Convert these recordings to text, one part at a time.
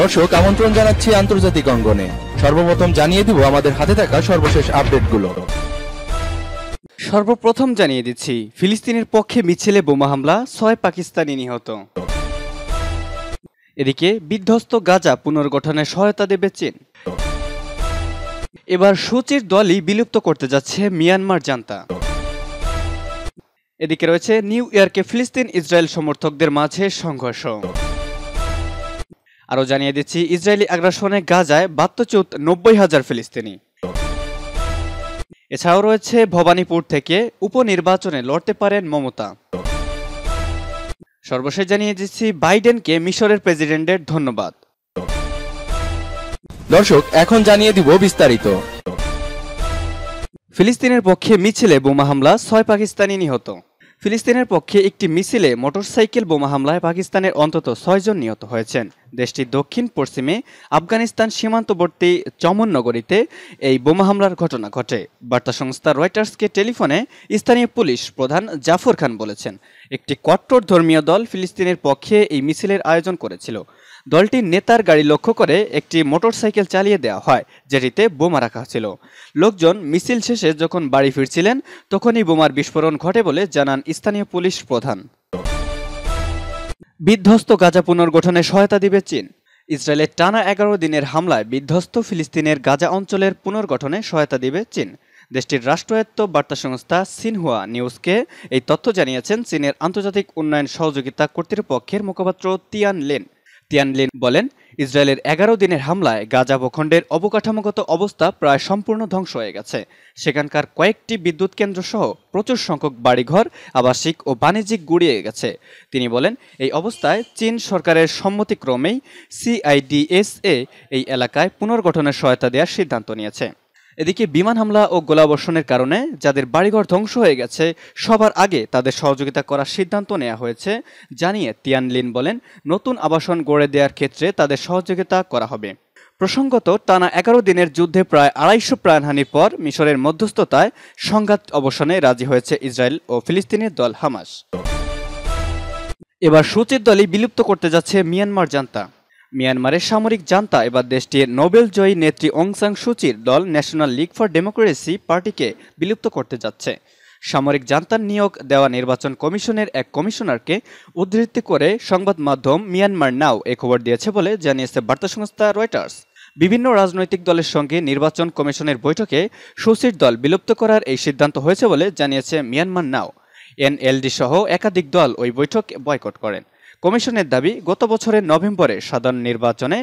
দর্শক আমন্ত্রণ জানাচ্ছি আন্তর্জাতিক অঙ্গনে সর্বপ্রথম জানিয়ে দিব আমাদের হাতে থাকা সর্বশেষ আপডেটগুলো সর্বপ্রথম জানিয়ে দিচ্ছি ফিলিস্তিনের পক্ষে মিছিলে বোমা হামলা ছয় পাকিস্তানি নিহত এদিকে বিধ্বস্ত গাজা পুনর্গঠনে সহায়তা দেবে চীন এবার সূচির দলই বিলুপ্ত করতে যাচ্ছে মিয়ানমার জান্তা এদিকে রয়েছে নিউ ইয়র্কে ফিলিস্তিন ইসরায়েল সমর্থকদের মাঝে সংঘর্ষ আরও জানিয়ে দিচ্ছি ইসরায়েলি আগ্রাসনে গাজায় বাত্তচ্যুত নব্বই হাজার ফিলিস্তিনি এছাড়াও রয়েছে ভবানীপুর থেকে উপনির্বাচনে লড়তে পারেন মমতা সর্বশেষ জানিয়ে দিচ্ছি বাইডেনকে মিশরের প্রেসিডেন্টের ধন্যবাদ দর্শক এখন জানিয়ে দিব বিস্তারিত ফিলিস্তিনের পক্ষে মিছিলে বোমা হামলা ছয় পাকিস্তানি নিহত ফিলিস্তিনের পক্ষে একটি মিছিলে মোটরসাইকেল বোমা হামলায় পাকিস্তানের অন্তত ছয়জন নিহত হয়েছেন দেশটির দক্ষিণ পশ্চিমে আফগানিস্তান সীমান্তবর্তী চমন নগরীতে এই বোমা হামলার ঘটনা ঘটে বার্তা সংস্থা রয়টার্সকে টেলিফোনে স্থানীয় পুলিশ প্রধান জাফর খান বলেছেন একটি কট্টর ধর্মীয় দল ফিলিস্তিনের পক্ষে এই মিছিলের আয়োজন করেছিল দলটির নেতার গাড়ি লক্ষ্য করে একটি মোটরসাইকেল চালিয়ে দেওয়া হয় যেটিতে বোমা রাখা ছিল লোকজন মিছিল শেষে যখন বাড়ি ফিরছিলেন তখনই বোমার বিস্ফোরণ ঘটে বলে জানান স্থানীয় পুলিশ প্রধান বিধ্বস্ত গাজা পুনর্গঠনে সহায়তা দিবে চীন ইসরায়েলের টানা এগারো দিনের হামলায় বিধ্বস্ত ফিলিস্তিনের গাজা অঞ্চলের পুনর্গঠনে সহায়তা দিবে চীন দেশটির রাষ্ট্রায়ত্ত বার্তা সংস্থা সিনহুয়া নিউজকে এই তথ্য জানিয়েছেন চীনের আন্তর্জাতিক উন্নয়ন সহযোগিতা কর্তৃপক্ষের মুখপাত্র তিয়ান লেন তিয়ানলিন বলেন ইসরায়েলের এগারো দিনের হামলায় গাজা ভূখণ্ডের অবকাঠামোগত অবস্থা প্রায় সম্পূর্ণ ধ্বংস হয়ে গেছে সেখানকার কয়েকটি বিদ্যুৎ কেন্দ্র সহ প্রচুর সংখ্যক বাড়িঘর আবাসিক ও বাণিজ্যিক গুড়িয়ে গেছে তিনি বলেন এই অবস্থায় চীন সরকারের সম্মতিক্রমেই সিআইডিএসএ এই এলাকায় পুনর্গঠনের সহায়তা দেওয়ার সিদ্ধান্ত নিয়েছে এদিকে বিমান হামলা ও গোলাবর্ষণের কারণে যাদের বাড়িঘর ধ্বংস হয়ে গেছে সবার আগে তাদের সহযোগিতা করার সিদ্ধান্ত নেওয়া হয়েছে জানিয়ে তিয়ানলিন বলেন নতুন আবাসন গড়ে দেওয়ার ক্ষেত্রে তাদের সহযোগিতা করা হবে প্রসঙ্গত টানা এগারো দিনের যুদ্ধে প্রায় আড়াইশো প্রাণহানির পর মিশরের মধ্যস্থতায় সংঘাত অবসানে রাজি হয়েছে ইসরায়েল ও ফিলিস্তিনের দল হামাস এবার সচির দলই বিলুপ্ত করতে যাচ্ছে মিয়ানমার জান্তা মিয়ানমারের সামরিক জান্তা এবার দেশটির নোবেলজয়ী নেত্রী অংসাং সুচির দল ন্যাশনাল লিগ ফর ডেমোক্রেসি পার্টিকে বিলুপ্ত করতে যাচ্ছে সামরিক জান্তার নিয়োগ দেওয়া নির্বাচন কমিশনের এক কমিশনারকে উদ্ধৃতি করে সংবাদ মাধ্যম মিয়ানমার নাও এ খবর দিয়েছে বলে জানিয়েছে বার্তা সংস্থা রয়টার্স বিভিন্ন রাজনৈতিক দলের সঙ্গে নির্বাচন কমিশনের বৈঠকে সুচির দল বিলুপ্ত করার এই সিদ্ধান্ত হয়েছে বলে জানিয়েছে মিয়ানমার নাও এনএলডি সহ একাধিক দল ওই বৈঠক বয়কট করেন কমিশনের দাবি গত বছরের নভেম্বরে সাধারণ নির্বাচনে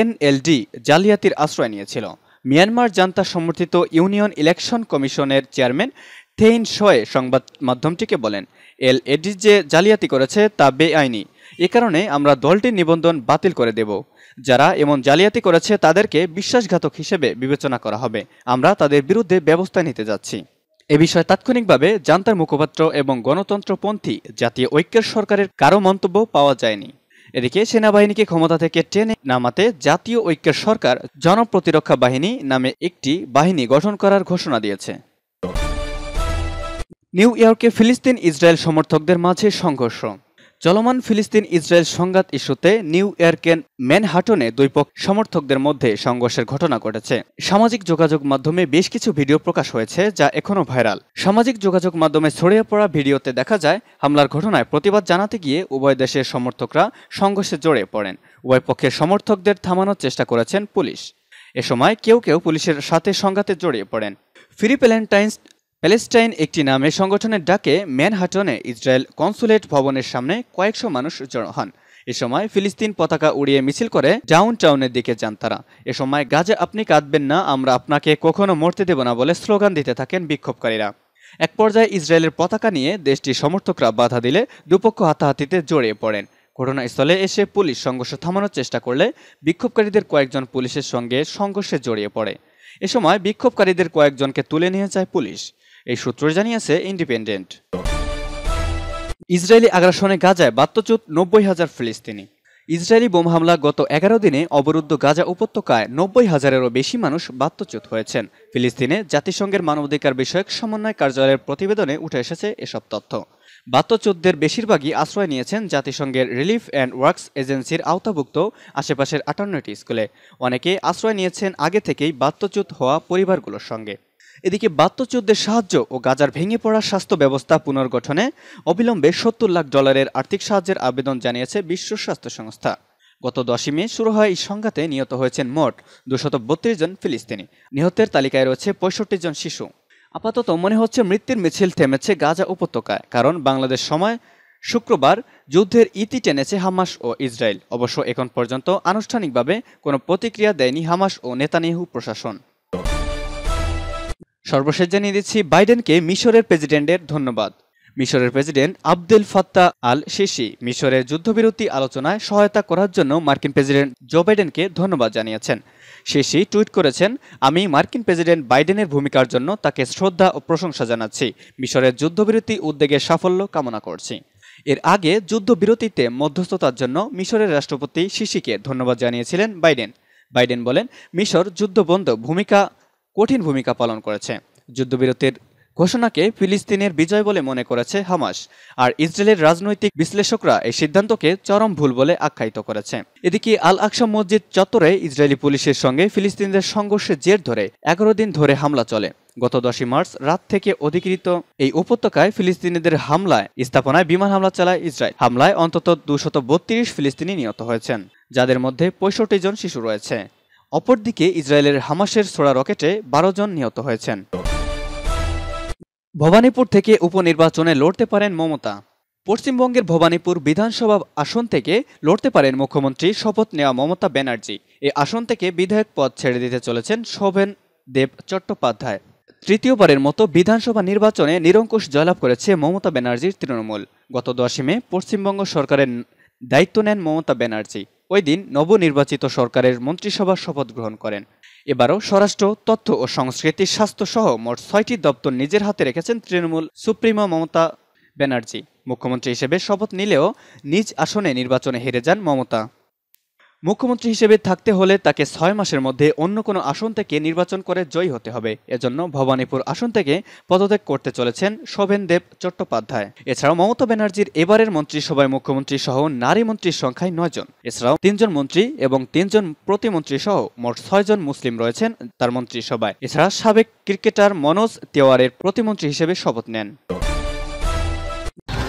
এনএলডি জালিয়াতির আশ্রয় নিয়েছিল মিয়ানমার জান্তা সমর্থিত ইউনিয়ন ইলেকশন কমিশনের চেয়ারম্যান থেইন শোয়ে সংবাদ মাধ্যমটিকে বলেন এল এডি যে জালিয়াতি করেছে তা বেআইনি এ কারণে আমরা দলটির নিবন্ধন বাতিল করে দেব যারা এমন জালিয়াতি করেছে তাদেরকে বিশ্বাসঘাতক হিসেবে বিবেচনা করা হবে আমরা তাদের বিরুদ্ধে ব্যবস্থা নিতে যাচ্ছি এ বিষয়ে তাৎক্ষণিকভাবে জান্তার মুখপাত্র এবং গণতন্ত্রপন্থী জাতীয় ঐক্যের সরকারের কারো মন্তব্য পাওয়া যায়নি এদিকে সেনাবাহিনীকে ক্ষমতা থেকে টেনে নামাতে জাতীয় ঐক্যের সরকার জনপ্রতিরক্ষা বাহিনী নামে একটি বাহিনী গঠন করার ঘোষণা দিয়েছে নিউ ইয়র্কে ফিলিস্তিন ইসরায়েল সমর্থকদের মাঝে সংঘর্ষ চলমান ফিলিস্তিন ইসরায়েল সংঘাত ইস্যুতে নিউ ইয়র্কের ম্যানহাটনে দুই পক্ষ সমর্থকদের মধ্যে সংঘর্ষের ঘটনা ঘটেছে সামাজিক যোগাযোগ মাধ্যমে বেশ কিছু ভিডিও প্রকাশ হয়েছে যা এখনও ভাইরাল সামাজিক যোগাযোগ মাধ্যমে ছড়িয়ে পড়া ভিডিওতে দেখা যায় হামলার ঘটনায় প্রতিবাদ জানাতে গিয়ে উভয় দেশের সমর্থকরা সংঘর্ষে জড়িয়ে পড়েন উভয় পক্ষের সমর্থকদের থামানোর চেষ্টা করেছেন পুলিশ এ সময় কেউ কেউ পুলিশের সাথে সংঘাতে জড়িয়ে পড়েন ফিলিপ্যালেন্টাইন্স প্যালেস্টাইন একটি নামে সংগঠনের ডাকে ম্যানহাটনে ইসরায়েল কনসুলেট ভবনের সামনে কয়েকশো মানুষ জড়ো হন এ সময় ফিলিস্তিন পতাকা উড়িয়ে মিছিল করে ডাউন টাউনের দিকে যান তারা এ সময় গাজে আপনি কাঁদবেন না আমরা আপনাকে কখনো মরতে দেব না বলে স্লোগান দিতে থাকেন বিক্ষোভকারীরা এক পর্যায়ে ইসরায়েলের পতাকা নিয়ে দেশটির সমর্থকরা বাধা দিলে দুপক্ষ হাতাহাতিতে জড়িয়ে পড়েন ঘটনাস্থলে এসে পুলিশ সংঘর্ষ থামানোর চেষ্টা করলে বিক্ষোভকারীদের কয়েকজন পুলিশের সঙ্গে সংঘর্ষে জড়িয়ে পড়ে এ সময় বিক্ষোভকারীদের কয়েকজনকে তুলে নিয়ে যায় পুলিশ এই সূত্র জানিয়েছে ইন্ডিপেন্ডেন্ট ইসরায়েলি আগ্রাসনে গাজায় বাত্তচ্যুত নব্বই হাজার ফিলিস্তিনি ইসরায়েলি বোম হামলা গত এগারো দিনে অবরুদ্ধ গাজা উপত্যকায় নব্বই হাজারেরও বেশি মানুষ বাত্তচ্যুত হয়েছেন ফিলিস্তিনে জাতিসংঘের মানবাধিকার বিষয়ক সমন্বয় কার্যালয়ের প্রতিবেদনে উঠে এসেছে এসব তথ্য বাত্তচ্যুতদের বেশিরভাগই আশ্রয় নিয়েছেন জাতিসংঘের রিলিফ অ্যান্ড ওয়ার্কস এজেন্সির আওতাভুক্ত আশেপাশের আটান্নটি স্কুলে অনেকে আশ্রয় নিয়েছেন আগে থেকেই বাত্তচ্যুত হওয়া পরিবারগুলোর সঙ্গে এদিকে বাত্যযুদ্ধের সাহায্য ও গাজার ভেঙে পড়া স্বাস্থ্য ব্যবস্থা পুনর্গঠনে অবিলম্বে সত্তর লাখ ডলারের আর্থিক সাহায্যের আবেদন জানিয়েছে বিশ্ব স্বাস্থ্য সংস্থা গত দশই মে শুরু হয় এই সংঘাতে নিহত হয়েছেন মোট দুশত বত্রিশ জন ফিলিস্তিনি নিহতের তালিকায় রয়েছে পঁয়ষট্টি জন শিশু আপাতত মনে হচ্ছে মৃত্যুর মিছিল থেমেছে গাজা উপত্যকায় কারণ বাংলাদেশ সময় শুক্রবার যুদ্ধের ইতি টেনেছে হামাস ও ইসরায়েল অবশ্য এখন পর্যন্ত আনুষ্ঠানিকভাবে কোনো প্রতিক্রিয়া দেয়নি হামাস ও নেতানিয়াহু প্রশাসন সর্বশেষ জানিয়ে দিচ্ছি বাইডেনকে মিশরের প্রেসিডেন্টের ধন্যবাদ মিশরের প্রেসিডেন্ট আব্দুল ফাত্তাহ আল শিশি মিশরের যুদ্ধবিরতি আলোচনায় সহায়তা করার জন্য মার্কিন প্রেসিডেন্ট জো বাইডেনকে ধন্যবাদ জানিয়েছেন শিশি টুইট করেছেন আমি মার্কিন প্রেসিডেন্ট বাইডেনের ভূমিকার জন্য তাকে শ্রদ্ধা ও প্রশংসা জানাচ্ছি মিশরের যুদ্ধবিরতি উদ্যোগের সাফল্য কামনা করছি এর আগে যুদ্ধবিরতিতে মধ্যস্থতার জন্য মিশরের রাষ্ট্রপতি শিশিকে ধন্যবাদ জানিয়েছিলেন বাইডেন বাইডেন বলেন মিশর যুদ্ধবন্ধ ভূমিকা কঠিন ভূমিকা পালন করেছে যুদ্ধবিরতির ঘোষণাকে ফিলিস্তিনের বিজয় বলে মনে করেছে হামাস আর ইসরায়েলের রাজনৈতিক বিশ্লেষকরা এই সিদ্ধান্তকে চরম ভুল বলে আখ্যায়িত করেছে এদিকে আল আকসা মসজিদ চত্বরে ইসরায়েলি পুলিশের সঙ্গে ফিলিস্তিনদের সংঘর্ষের জের ধরে এগারো দিন ধরে হামলা চলে গত দশই মার্চ রাত থেকে অধিকৃত এই উপত্যকায় ফিলিস্তিনিদের হামলায় স্থাপনায় বিমান হামলা চালায় ইসরায়েল হামলায় অন্তত দুশত ফিলিস্তিনি নিহত হয়েছেন যাদের মধ্যে পঁয়ষট্টি জন শিশু রয়েছে অপরদিকে ইসরায়েলের হামাসের ছোড়া রকেটে বারো জন নিহত হয়েছেন ভবানীপুর থেকে উপনির্বাচনে লড়তে পারেন মমতা পশ্চিমবঙ্গের ভবানীপুর বিধানসভা আসন থেকে লড়তে পারেন মুখ্যমন্ত্রী শপথ নেওয়া মমতা ব্যানার্জি এ আসন থেকে বিধায়ক পদ ছেড়ে দিতে চলেছেন শোভেন দেব চট্টোপাধ্যায় তৃতীয়বারের মতো বিধানসভা নির্বাচনে নিরঙ্কুশ জয়লাভ করেছে মমতা ব্যানার্জির তৃণমূল গত দশমে পশ্চিমবঙ্গ সরকারের দায়িত্ব নেন মমতা ব্যানার্জি ওই দিন নবনির্বাচিত সরকারের মন্ত্রিসভা শপথ গ্রহণ করেন এবারও স্বরাষ্ট্র তথ্য ও সংস্কৃতি স্বাস্থ্যসহ মোট ছয়টি দপ্তর নিজের হাতে রেখেছেন তৃণমূল সুপ্রিমো মমতা ব্যানার্জি মুখ্যমন্ত্রী হিসেবে শপথ নিলেও নিজ আসনে নির্বাচনে হেরে যান মমতা মুখ্যমন্ত্রী হিসেবে থাকতে হলে তাকে ছয় মাসের মধ্যে অন্য কোনো আসন থেকে নির্বাচন করে জয়ী হতে হবে এজন্য ভবানীপুর আসন থেকে পদত্যাগ করতে চলেছেন শোভেন দেব চট্টোপাধ্যায় এছাড়াও মমতা ব্যানার্জির এবারের মন্ত্রিসভায় মুখ্যমন্ত্রী সহ নারী মন্ত্রীর সংখ্যায় নয়জন এছাড়াও তিনজন মন্ত্রী এবং তিনজন প্রতিমন্ত্রী সহ মোট ছয়জন মুসলিম রয়েছেন তার মন্ত্রিসভায় এছাড়া সাবেক ক্রিকেটার মনোজ তেওয়ারের প্রতিমন্ত্রী হিসেবে শপথ নেন